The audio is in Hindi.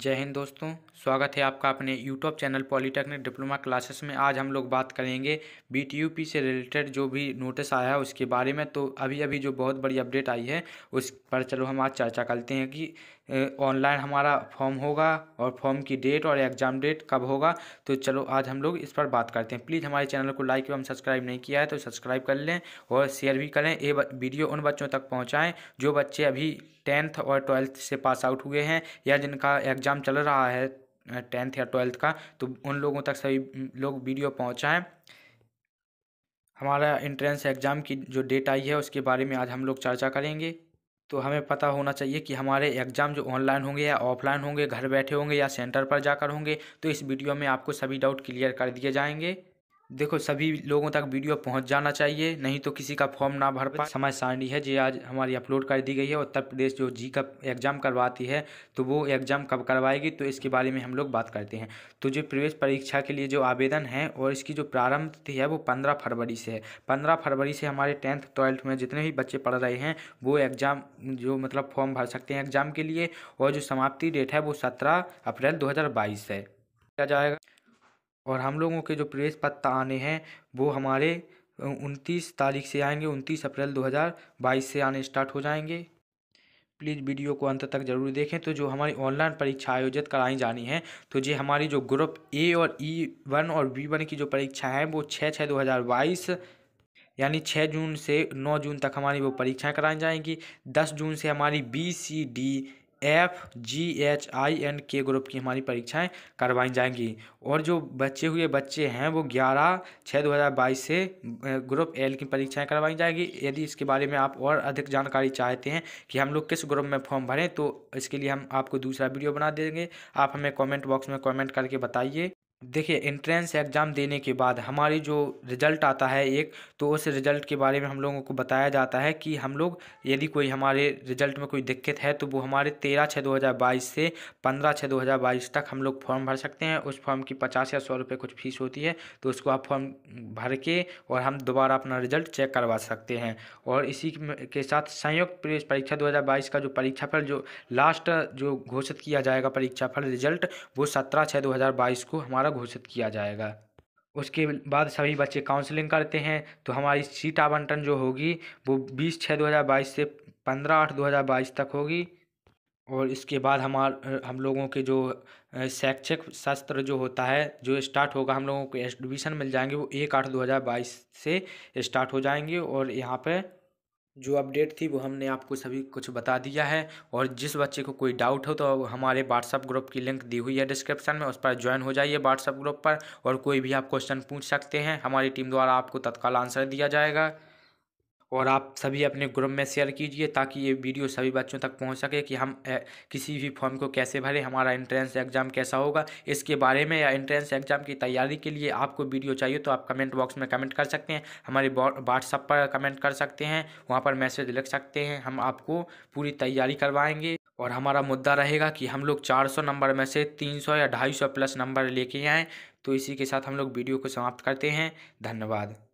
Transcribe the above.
जय हिंद दोस्तों स्वागत है आपका अपने YouTube channel polytechnic diploma classes में आज हम लोग बात करेंगे पी से रिलेटेड जो भी नोटिस आया है उसके बारे में तो अभी अभी जो बहुत बड़ी अपडेट आई है उस पर चलो हम आज चर्चा करते हैं कि ऑनलाइन हमारा फॉर्म होगा और फॉर्म की डेट और एग्ज़ाम डेट कब होगा तो चलो आज हम लोग इस पर बात करते हैं प्लीज़ हमारे चैनल को लाइक एवं सब्सक्राइब नहीं किया है तो सब्सक्राइब कर लें और शेयर भी करें ये वीडियो उन बच्चों तक पहुँचाएँ जो बच्चे अभी टेंथ और ट्वेल्थ से पास आउट हुए हैं या जिनका एग्ज़ाम चल रहा है टेंथ या ट्वेल्थ का तो उन लोगों तक सभी लोग वीडियो पहुँचाएँ हमारा इंट्रेंस एग्ज़ाम की जो डेट आई है उसके बारे में आज हम लोग चर्चा करेंगे तो हमें पता होना चाहिए कि हमारे एग्ज़ाम जो ऑनलाइन होंगे या ऑफलाइन होंगे घर बैठे होंगे या सेंटर पर जाकर होंगे तो इस वीडियो में आपको सभी डाउट क्लियर कर दिए जाएंगे देखो सभी लोगों तक वीडियो पहुंच जाना चाहिए नहीं तो किसी का फॉर्म ना भर पाए समय सारणी है जो आज हमारी अपलोड कर दी गई है उत्तर प्रदेश जो जी का एग्ज़ाम करवाती है तो वो एग्ज़ाम कब करवाएगी तो इसके बारे में हम लोग बात करते हैं तो जो प्रवेश परीक्षा के लिए जो आवेदन है और इसकी जो प्रारंभ तिथि है वो पंद्रह फरवरी से है पंद्रह फरवरी से हमारे टेंथ ट्वेल्थ में जितने भी बच्चे पढ़ रहे हैं वो एग्ज़ाम जो मतलब फॉर्म भर सकते हैं एग्ज़ाम के लिए और जो समाप्ति डेट है वो सत्रह अप्रैल दो है क्या जाएगा और हम लोगों के जो प्रेस पत्र आने हैं वो हमारे उनतीस तारीख से आएंगे उनतीस अप्रैल दो हज़ार बाईस से आने स्टार्ट हो जाएंगे प्लीज़ वीडियो को अंत तक जरूर देखें तो जो हमारी ऑनलाइन परीक्षा आयोजित कराई जानी है तो ये हमारी जो ग्रुप ए और ई वन और बी वन की जो परीक्षा है वो छः छः दो हज़ार बाईस यानी छः जून से नौ जून तक हमारी वो परीक्षाएं कराई जाएंगी दस जून से हमारी B C D F G H I and K group की हमारी परीक्षाएं करवाई जाएंगी और जो बचे हुए बच्चे हैं वो ग्यारह छः दो हज़ार बाईस से ग्रुप एल की परीक्षाएं करवाई जाएंगी यदि इसके बारे में आप और अधिक जानकारी चाहते हैं कि हम लोग किस ग्रुप में फॉर्म भरें तो इसके लिए हम आपको दूसरा वीडियो बना देंगे आप हमें कमेंट बॉक्स में कमेंट करके बताइए देखिए एंट्रेंस एग्ज़ाम देने के बाद हमारी जो रिज़ल्ट आता है एक तो उस रिज़ल्ट के बारे में हम लोगों को बताया जाता है कि हम लोग यदि कोई हमारे रिज़ल्ट में कोई दिक्कत है तो वो हमारे तेरह छः दो हज़ार बाईस से पंद्रह छः दो हज़ार बाईस तक हम लोग फॉर्म भर सकते हैं उस फॉर्म की पचास या सौ रुपये कुछ फीस होती है तो उसको आप फॉर्म भर के और हम दोबारा अपना रिज़ल्ट चेक करवा सकते हैं और इसी के साथ संयुक्त प्रवेश परीक्षा दो हज़ार बाईस का जो परीक्षा फल जो लास्ट जो घोषित किया जाएगा परीक्षा फल रिज़ल्ट वो सत्रह छः दो हज़ार बाईस को हमारा घोषित किया जाएगा उसके बाद सभी बच्चे काउंसलिंग करते हैं तो हमारी सीट आवंटन जो होगी वो बीस छः दो हज़ार बाईस से पंद्रह आठ दो हज़ार बाईस तक होगी और इसके बाद हमार हम लोगों के जो शैक्षिक शास्त्र जो होता है जो स्टार्ट होगा हम लोगों को एडमिशन मिल जाएंगे वो एक आठ दो हज़ार बाईस से स्टार्ट हो जाएंगे और यहाँ पे जो अपडेट थी वो हमने आपको सभी कुछ बता दिया है और जिस बच्चे को कोई डाउट हो तो हमारे व्हाट्सअप ग्रुप की लिंक दी हुई है डिस्क्रिप्शन में उस पर ज्वाइन हो जाइए व्हाट्सअप ग्रुप पर और कोई भी आप क्वेश्चन पूछ सकते हैं हमारी टीम द्वारा आपको तत्काल आंसर दिया जाएगा और आप सभी अपने ग्रुप में शेयर कीजिए ताकि ये वीडियो सभी बच्चों तक पहुंच सके कि हम ए, किसी भी फॉर्म को कैसे भरें हमारा एंट्रेंस एग्ज़ाम कैसा होगा इसके बारे में या एंट्रेंस एग्ज़ाम की तैयारी के लिए आपको वीडियो चाहिए तो आप कमेंट बॉक्स में कमेंट कर सकते हैं हमारे व्हाट्सअप पर कमेंट कर सकते हैं वहाँ पर मैसेज लिख सकते हैं हम आपको पूरी तैयारी करवाएँगे और हमारा मुद्दा रहेगा कि हम लोग 400 नंबर में से 300 या 250 प्लस नंबर लेके आएँ तो इसी के साथ हम लोग वीडियो को समाप्त करते हैं धन्यवाद